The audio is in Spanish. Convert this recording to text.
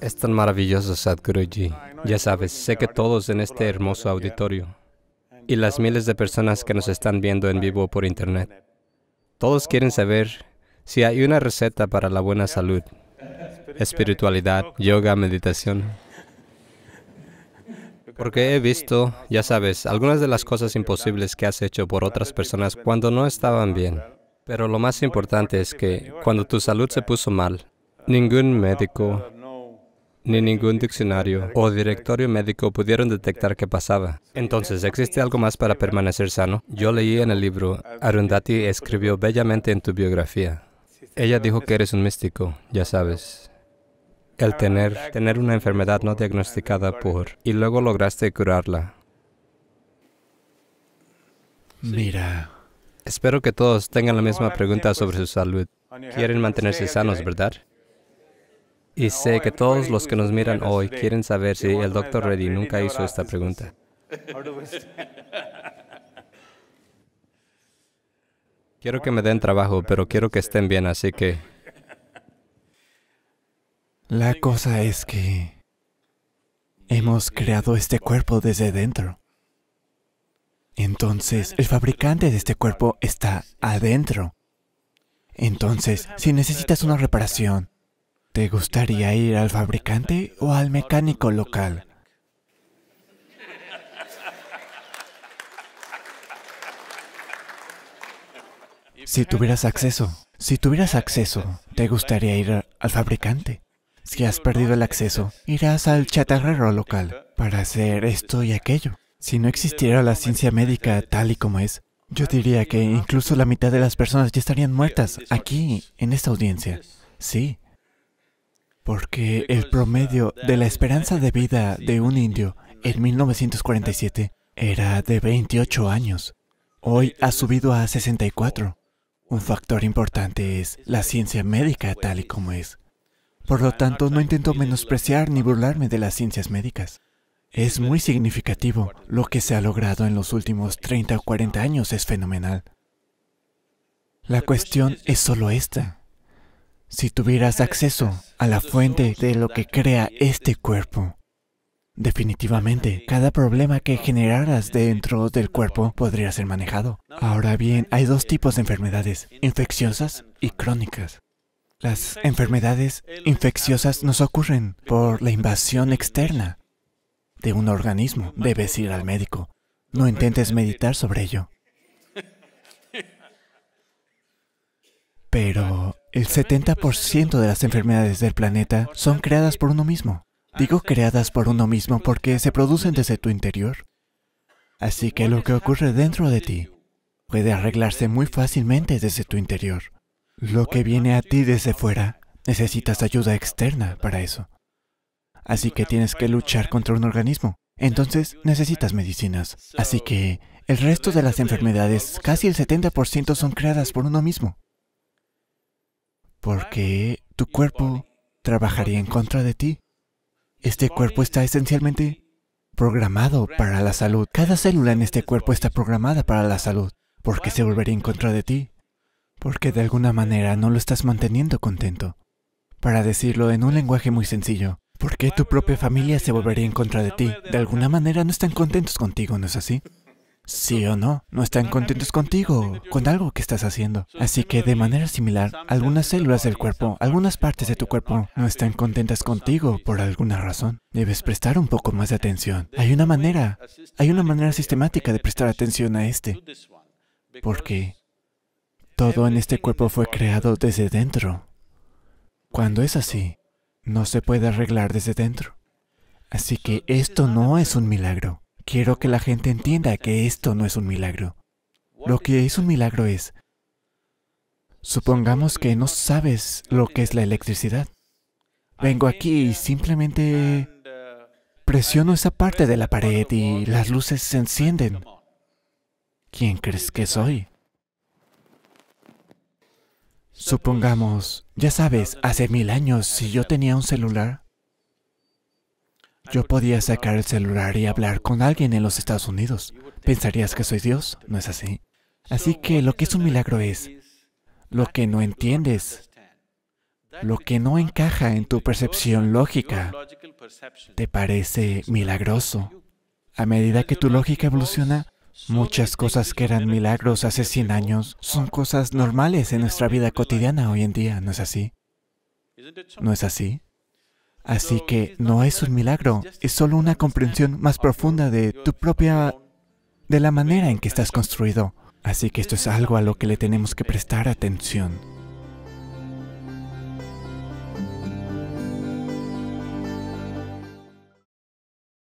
Es tan maravilloso, Sadhguruji. Ya sabes, sé que todos en este hermoso auditorio y las miles de personas que nos están viendo en vivo por internet, todos quieren saber si hay una receta para la buena salud, espiritualidad, yoga, meditación. Porque he visto, ya sabes, algunas de las cosas imposibles que has hecho por otras personas cuando no estaban bien. Pero lo más importante es que cuando tu salud se puso mal, ningún médico, ni ningún diccionario o directorio médico pudieron detectar qué pasaba. Entonces, ¿existe algo más para permanecer sano? Yo leí en el libro, Arundhati escribió bellamente en tu biografía. Ella dijo que eres un místico, ya sabes. El tener, tener una enfermedad no diagnosticada por, y luego lograste curarla. Mira. Espero que todos tengan la misma pregunta sobre su salud. Quieren mantenerse sanos, ¿verdad? Y sé que todos los que nos miran hoy quieren saber si el doctor Reddy nunca hizo esta pregunta. Quiero que me den trabajo, pero quiero que estén bien, así que... La cosa es que hemos creado este cuerpo desde dentro. Entonces, el fabricante de este cuerpo está adentro. Entonces, si necesitas una reparación, ¿Te gustaría ir al fabricante o al mecánico local? Si tuvieras acceso, si tuvieras acceso, ¿te gustaría ir al fabricante? Si has perdido el acceso, irás al chatarrero local para hacer esto y aquello. Si no existiera la ciencia médica tal y como es, yo diría que incluso la mitad de las personas ya estarían muertas aquí, en esta audiencia. Sí, porque el promedio de la esperanza de vida de un indio en 1947 era de 28 años. Hoy ha subido a 64. Un factor importante es la ciencia médica tal y como es. Por lo tanto, no intento menospreciar ni burlarme de las ciencias médicas. Es muy significativo. Lo que se ha logrado en los últimos 30 o 40 años es fenomenal. La cuestión es solo esta si tuvieras acceso a la fuente de lo que crea este cuerpo. Definitivamente, cada problema que generaras dentro del cuerpo podría ser manejado. Ahora bien, hay dos tipos de enfermedades, infecciosas y crónicas. Las enfermedades infecciosas nos ocurren por la invasión externa de un organismo. Debes ir al médico. No intentes meditar sobre ello. Pero el 70% de las enfermedades del planeta son creadas por uno mismo. Digo creadas por uno mismo porque se producen desde tu interior. Así que lo que ocurre dentro de ti puede arreglarse muy fácilmente desde tu interior. Lo que viene a ti desde fuera, necesitas ayuda externa para eso. Así que tienes que luchar contra un organismo. Entonces necesitas medicinas. Así que el resto de las enfermedades, casi el 70% son creadas por uno mismo porque tu cuerpo trabajaría en contra de ti. Este cuerpo está esencialmente programado para la salud. Cada célula en este cuerpo está programada para la salud, ¿Por qué se volvería en contra de ti, porque de alguna manera no lo estás manteniendo contento. Para decirlo en un lenguaje muy sencillo, ¿por qué tu propia familia se volvería en contra de ti? De alguna manera no están contentos contigo, ¿no es así? Sí o no, no están contentos contigo, con algo que estás haciendo. Así que de manera similar, algunas células del cuerpo, algunas partes de tu cuerpo, no están contentas contigo por alguna razón. Debes prestar un poco más de atención. Hay una manera, hay una manera sistemática de prestar atención a este. Porque todo en este cuerpo fue creado desde dentro. Cuando es así, no se puede arreglar desde dentro. Así que esto no es un milagro. Quiero que la gente entienda que esto no es un milagro. Lo que es un milagro es, supongamos que no sabes lo que es la electricidad. Vengo aquí y simplemente presiono esa parte de la pared y las luces se encienden. ¿Quién crees que soy? Supongamos, ya sabes, hace mil años si yo tenía un celular, yo podía sacar el celular y hablar con alguien en los Estados Unidos. ¿Pensarías que soy Dios? No es así. Así que lo que es un milagro es lo que no entiendes, lo que no encaja en tu percepción lógica. Te parece milagroso. A medida que tu lógica evoluciona, muchas cosas que eran milagros hace 100 años son cosas normales en nuestra vida cotidiana hoy en día, ¿no es así? ¿No es así? Así que no es un milagro, es solo una comprensión más profunda de tu propia... de la manera en que estás construido. Así que esto es algo a lo que le tenemos que prestar atención.